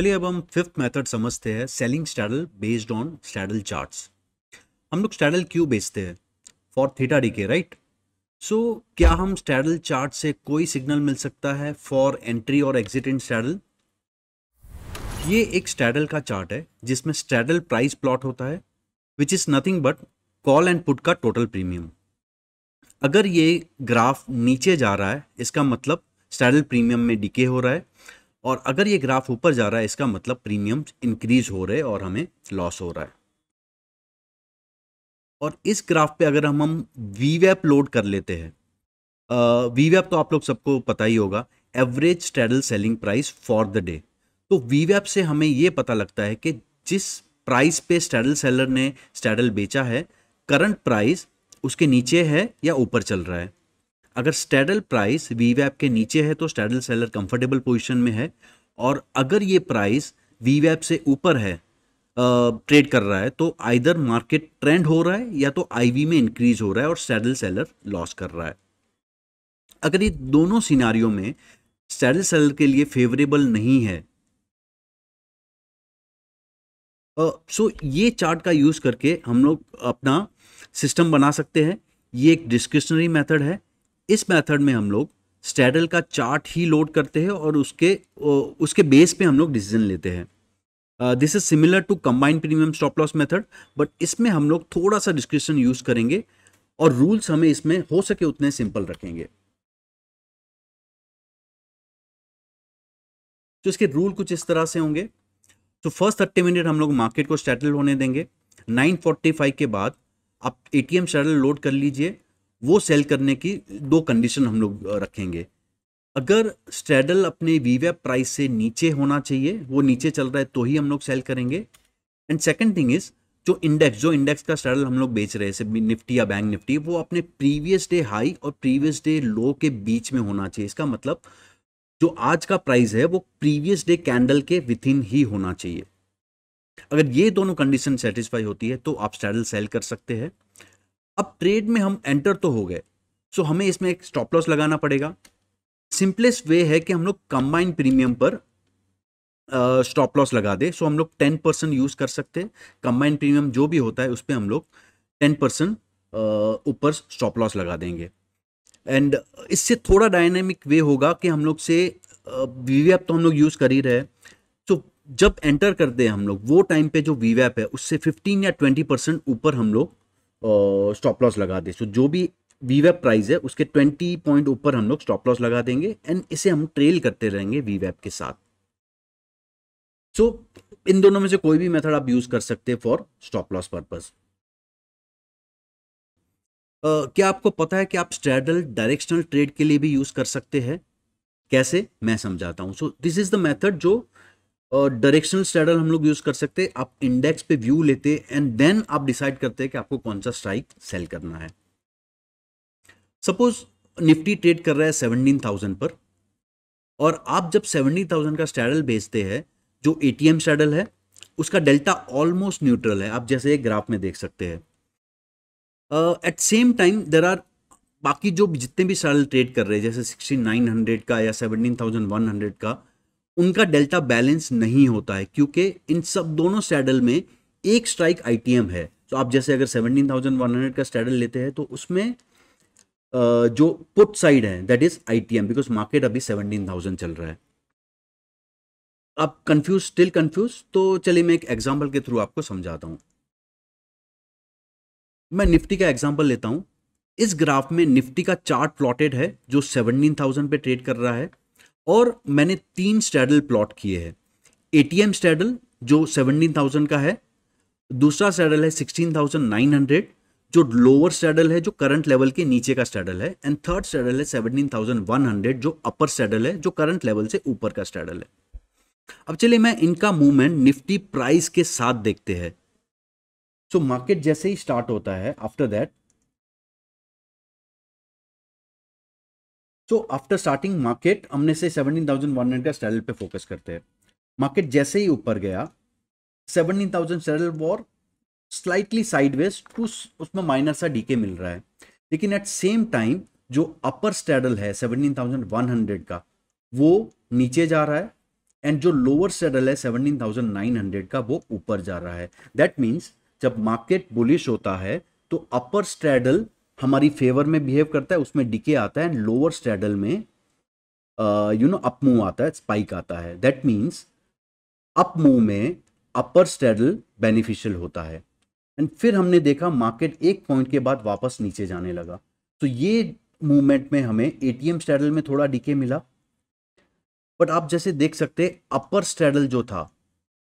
चलिए अब हम फिफ्थ मेथड समझते हैं selling straddle based on straddle charts हम लोग स्टैडल क्यों बेचते हैं for theta decay right so क्या हम स्टैडल चार्ट से कोई सिग्नल मिल सकता है फॉर एंट्री और एग्जिट इन स्टैडल ये एक स्टैडल का चार्ट है जिसमें स्टैडल प्राइस प्लॉट होता है which is nothing but call and put का टोटल प्रीमियम अगर ये ग्राफ नीचे जा रहा है इसका मतलब स्टैडल प्रीमियम में डिके हो रहा है और अगर ये ग्राफ ऊपर जा रहा है इसका मतलब प्रीमियम इंक्रीज हो रहे और हमें लॉस हो रहा है और इस ग्राफ पे अगर हम हम वी वैप लोड कर लेते हैं वी वैप तो आप लोग सबको पता ही होगा average straddle selling price for the day तो वी वैप से हमें ये पता लगता है कि जिस प्राइस पे स्टैडल सेलर ने स्टैडल बेचा है करंट प्राइस उसके नीचे है या ऊपर चल रहा है अगर स्टेडल प्राइस वी वैप के नीचे है तो स्टेडल सेलर कंफर्टेबल पोजीशन में है और अगर ये प्राइस वी वैप से ऊपर है ट्रेड कर रहा है तो आइधर मार्केट ट्रेंड हो रहा है या तो आईवी में इंक्रीज हो रहा है और सैडल सेलर लॉस कर रहा है अगर ये दोनों सिनारियों में सैडल सेलर के लिए फेवरेबल नहीं है सो uh, so ये चार्ट का यूज़ करके हम लोग अपना सिस्टम बना सकते हैं ये एक डिस्क्रिशनरी मेथड है इस मेथड में हम लोग स्टेडल का चार्ट ही लोड करते हैं और उसके उसके बेस पे हम लोग डिसीजन लेते हैं this is similar to combined premium stop loss method but इसमें हम लोग थोड़ा सा डिस्क्रिप्शन यूज़ करेंगे और रूल्स हमें इसमें हो सके उतने सिंपल रखेंगे तो इसके रूल कुछ इस तरह से होंगे तो फर्स्ट थर्टी मिनट हम लोग मार्केट को स्टेटल होने देंगे 9:45 के बाद आप एटीएम टी लोड कर लीजिए वो सेल करने की दो कंडीशन हम लोग रखेंगे अगर स्ट्रेडल अपने वीवे प्राइस से नीचे होना चाहिए वो नीचे चल रहा है तो ही हम लोग सेल करेंगे एंड सेकेंड थिंग इज जो इंडेक्स जो इंडेक्स का स्ट्रेडल हम लोग बेच रहे हैं निफ्टी या बैंक निफ्टी वो अपने प्रीवियस डे हाई और प्रीवियस डे लो के बीच में होना चाहिए इसका मतलब जो आज का प्राइस है वो प्रीवियस डे कैंडल के विथ इन ही होना चाहिए अगर ये दोनों कंडीशन सेटिस्फाई होती है तो आप स्ट्रैडल सेल कर सकते हैं अब ट्रेड में हम एंटर तो हो गए सो हमें इसमें एक स्टॉप लॉस लगाना पड़ेगा सिंपलेस्ट वे है कि हम लोग कंबाइंड प्रीमियम पर स्टॉप लॉस लगा दे सो हम लोग टेन परसेंट यूज़ कर सकते हैं कंबाइंड प्रीमियम जो भी होता है उस पर हम लोग टेन परसेंट ऊपर स्टॉप लॉस लगा देंगे एंड इससे थोड़ा डायनेमिक वे होगा कि हम लोग से वीवीएप तो हम लोग यूज़ कर ही रहे तो जब एंटर करते हैं हम लोग वो टाइम पे जो वी है उससे 15 या 20 परसेंट ऊपर हम लोग स्टॉप लॉस लगा दे सो जो भी वी वैप प्राइस है उसके ट्वेंटी पॉइंट ऊपर हम लोग स्टॉप लॉस लगा देंगे एंड इसे हम ट्रेल करते रहेंगे वी के साथ सो so, इन दोनों में से कोई भी मेथड आप यूज कर सकते हैं फॉर स्टॉप लॉस पर्पज क्या आपको पता है कि आप स्ट्रेडल डायरेक्शनल ट्रेड के लिए भी यूज कर सकते हैं कैसे मैं समझाता हूं so this is the method जो डायरेक्शनल स्टैडल हम लोग यूज कर सकते हैं आप इंडेक्स पे व्यू लेते एंड देन आप डिसाइड करते हैं कि आपको कौन सा स्ट्राइक सेल करना है सपोज निफ्टी ट्रेड कर रहा है सेवनटीन थाउजेंड पर और आप जब सेवनटीन थाउजेंड का स्टैडल बेचते हैं जो ए टी एम है उसका डेल्टा ऑलमोस्ट न्यूट्रल है आप जैसे एक ग्राफ में देख सकते हैं at same time there are बाकी जो जितने भी स्टैडल ट्रेड कर रहे हैं जैसे सिक्सटी नाइन हंड्रेड का या सेवनटीन थाउजेंड वन हंड्रेड का उनका डेल्टा बैलेंस नहीं होता है क्योंकि इन सब दोनों सैडल में एक स्ट्राइक आईटीएम है तो आप जैसे अगर 17,100 का स्टैडल लेते हैं तो उसमें जो पुट साइड है that is ITM because market अभी 17,000 चल रहा है आप कंफ्यूज स्टिल कंफ्यूज तो चलिए मैं एक एग्जांपल के थ्रू आपको समझाता हूं मैं निफ्टी का एग्जांपल लेता हूं इस ग्राफ में निफ्टी का चार्ट प्लॉटेड है जो 17,000 पे ट्रेड कर रहा है और मैंने तीन स्टैडल प्लॉट किए हैं एटीएम स्टैडल जो सेवनटीन थाउजेंड का है दूसरा स्टैडल है सिक्सटीन थाउजेंड नाइन हंड्रेड जो लोअर स्टैडल है जो करंट लेवल के नीचे का स्टैडल है एंड थर्ड स्टैडल है सेवनटीन थाउजेंड वन हंड्रेड जो अपर स्टैडल है जो करंट लेवल से ऊपर का स्टैडल है अब चलिए मैं इनका मूवमेंट निफ्टी प्राइस के साथ देखते हैं सो मार्केट जैसे ही स्टार्ट होता है after that so after starting market हमने से seventeen thousand one hundred standard पे फोकस करते हैं मार्केट जैसे ही ऊपर गया seventeen thousand standard war slightly sideways to उसमें माइनर सा डीके मिल रहा है लेकिन एट सेम टाइम जो अपर स्टैडल है सेवनटीन थाउजेंड वन हंड्रेड का वो नीचे जा रहा है एंड जो लोअर स्टैडल है सेवनटीन थाउजेंड नाइन हंड्रेड का वो ऊपर जा रहा है दैट मीन्स जब मार्केट बुलिश होता है तो अपर स्ट्रैडल हमारी फेवर में बिहेव करता है उसमें डिके आता है एंड लोअर स्ट्रेडल में यू नो अप मूव आता है स्पाइक आता है दैट मीन्स अप मूव में अपर स्ट्रेडल बेनिफिशियल होता है एंड फिर हमने देखा मार्केट एक पॉइंट के बाद वापस नीचे जाने लगा तो ये मूवमेंट में हमें एटीएम स्ट्रेडल में थोड़ा डिके मिला बट आप जैसे देख सकते अपर स्ट्रेडल जो था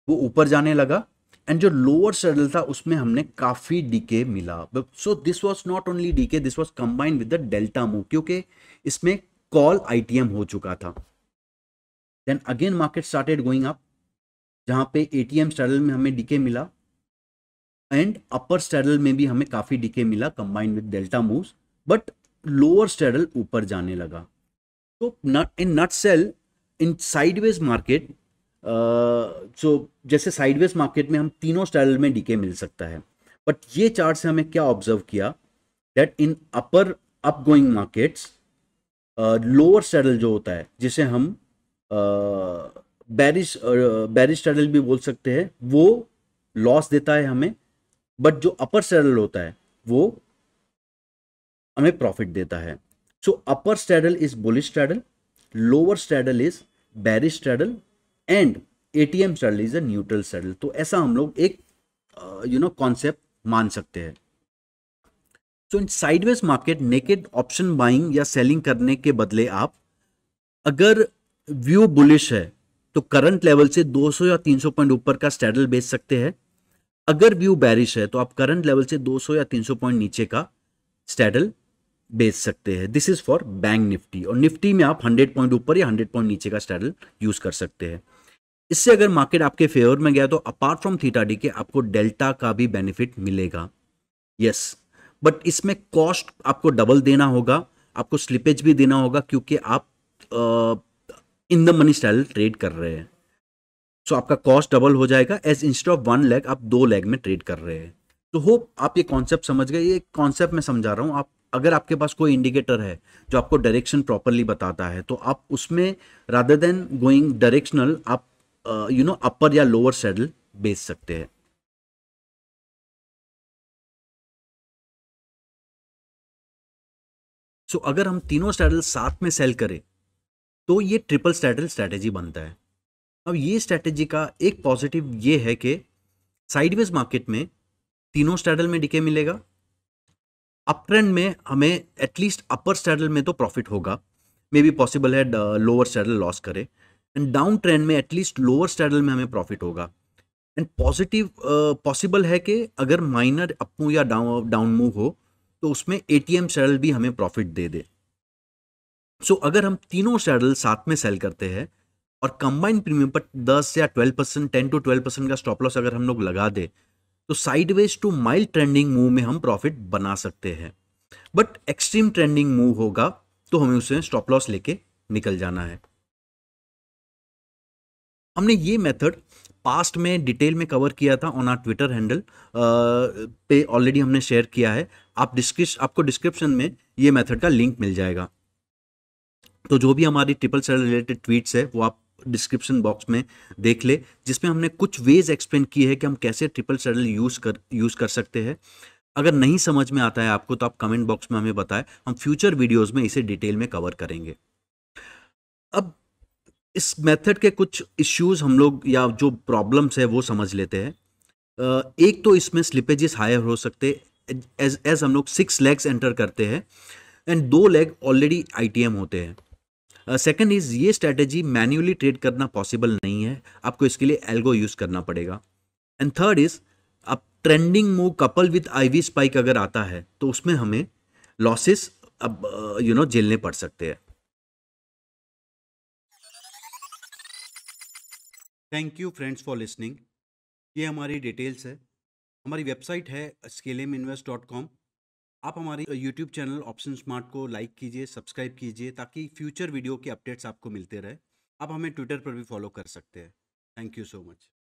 वो ऊपर जाने लगा एंड जो लोअर सेडल था उसमें हमने काफ़ी डीके मिला so this was not only decay this was combined with the delta move क्योंकि इसमें कॉल आईटीएम हो चुका था then again market started going up जहां पे एटीएम सैडल में हमें डीके मिला एंड अपर स्टेडल में भी हमें काफ़ी डीके मिला combined with delta move but lower straddle ऊपर जाने लगा तो nut in nutshell in sideways market जो जैसे साइडवेज मार्केट में हम तीनों स्टाइल में डीके मिल सकता है बट ये चार्ट से हमें क्या ऑब्जर्व किया that in upper up going markets lower straddle जो होता है जिसे हम बैरिश बैरिश स्टैडल भी बोल सकते हैं वो लॉस देता है हमें बट जो अपर स्टैडल होता है वो हमें प्रॉफिट देता है so upper straddle is bullish straddle lower straddle is bearish straddle and ATM सरल इज अ न्यूट्रल सरल तो ऐसा हम लोग एक यू नो कॉन्सेप्ट मान सकते हैं so in sideways market naked option buying या सेलिंग करने के बदले आप अगर व्यू बुलिश है तो करंट लेवल से 200 या 300 पॉइंट ऊपर का स्टेडल बेच सकते हैं अगर व्यू बैरिश है तो आप करंट लेवल से 200 या 300 पॉइंट नीचे का स्टेडल बेच सकते हैं this is for Bank Nifty और निफ्टी में आप 100 पॉइंट ऊपर या 100 पॉइंट नीचे का स्टेडल यूज कर सकते हैं इससे अगर मार्केट आपके फेवर में गया तो अपार्ट फ्रॉम थीटा डी के आपको डेल्टा का भी बेनिफिट मिलेगा यस बट इसमें कॉस्ट आपको डबल देना होगा आपको स्लिपेज भी देना होगा क्योंकि आप in the money style trade कर रहे हैं सो so, आपका कॉस्ट डबल हो जाएगा as instead of one leg आप दो लैग में ट्रेड कर रहे हैं तो होप आप ये कॉन्सेप्ट समझ गए ये कॉन्सेप्ट मैं समझा रहा हूँ आप अगर आपके पास कोई इंडिकेटर है जो आपको डायरेक्शन प्रॉपरली बताता है तो आप उसमें रादर देन गोइंग डायरेक्शनल आप यू नो अपर या लोअर सैडल बेच सकते हैं सो so, अगर हम तीनों स्टैडल साथ में सेल करें तो ये ट्रिपल स्टैडल स्ट्रैटेजी बनता है अब ये स्ट्रैटेजी का एक पॉजिटिव ये है कि साइडवेज मार्केट में तीनों स्टैडल में डिके मिलेगा अप ट्रेंड में हमें एटलीस्ट अपर स्टैडल में तो प्रॉफिट होगा मे बी पॉसिबल है लोअर स्टैडल लॉस करे एंड डाउन ट्रेंड में एटलीस्ट लोअर स्टैडल में हमें प्रॉफिट होगा एंड पॉजिटिव पॉसिबल है कि अगर माइनर अप मूव या डाउन डाउन मूव हो तो उसमें ए टी एम सैडल भी हमें प्रॉफिट दे दे सो so, अगर हम तीनों सैडल साथ में सेल करते हैं और कंबाइंड प्रीमियम पर 10 या 12 परसेंट टेन टू 12 परसेंट का स्टॉप लॉस अगर हम लोग लगा दे तो sideways to mild trending move में हम प्रॉफिट बना सकते हैं बट एक्सट्रीम ट्रेंडिंग मूव होगा तो हमें उसे स्टॉप लॉस लेके निकल जाना है हमने ये मेथड पास्ट में डिटेल में कवर किया था ऑन आर ट्विटर हैंडल पे ऑलरेडी हमने शेयर किया है आप डिस्क्रिप आपको डिस्क्रिप्शन में ये मेथड का लिंक मिल जाएगा तो जो भी हमारी ट्रिपल सेल रिलेटेड ट्वीट्स है वो आप डिस्क्रिप्शन बॉक्स में देख ले जिसमें हमने कुछ वेज एक्सप्लेन किए हैं कि हम कैसे ट्रिपल सेडल यूज़ कर यूज़ कर सकते हैं अगर नहीं समझ में आता है आपको तो आप कमेंट बॉक्स में हमें बताएं हम फ्यूचर वीडियोस में इसे डिटेल में कवर करेंगे अब इस मेथड के कुछ इश्यूज हम लोग या जो प्रॉब्लम्स है वो समझ लेते हैं एक तो इसमें स्लिपेजेस हायर हो सकते एज एज हम लोग सिक्स लेग्स एंटर करते हैं एंड दो लेग ऑलरेडी आईटीएम होते हैं सेकंड इज़ ये स्ट्रेटेजी मैन्युअली ट्रेड करना पॉसिबल नहीं है आपको इसके लिए एल्गो यूज़ करना पड़ेगा एंड थर्ड इज़ अब trending move couple with IV spike अगर आता है तो उसमें हमें लॉसेस अब यू नो झेलने पड़ सकते हैं thank you friends for listening ये हमारी डिटेल्स है हमारी वेबसाइट है स्केलेम इन्वेस्ट डॉट कॉम आप हमारी यूट्यूब चैनल ऑप्शन स्मार्ट को लाइक कीजिए सब्सक्राइब कीजिए ताकि फ्यूचर वीडियो के अपडेट्स आपको मिलते रहे आप हमें ट्विटर पर भी फॉलो कर सकते हैं थैंक यू सो मच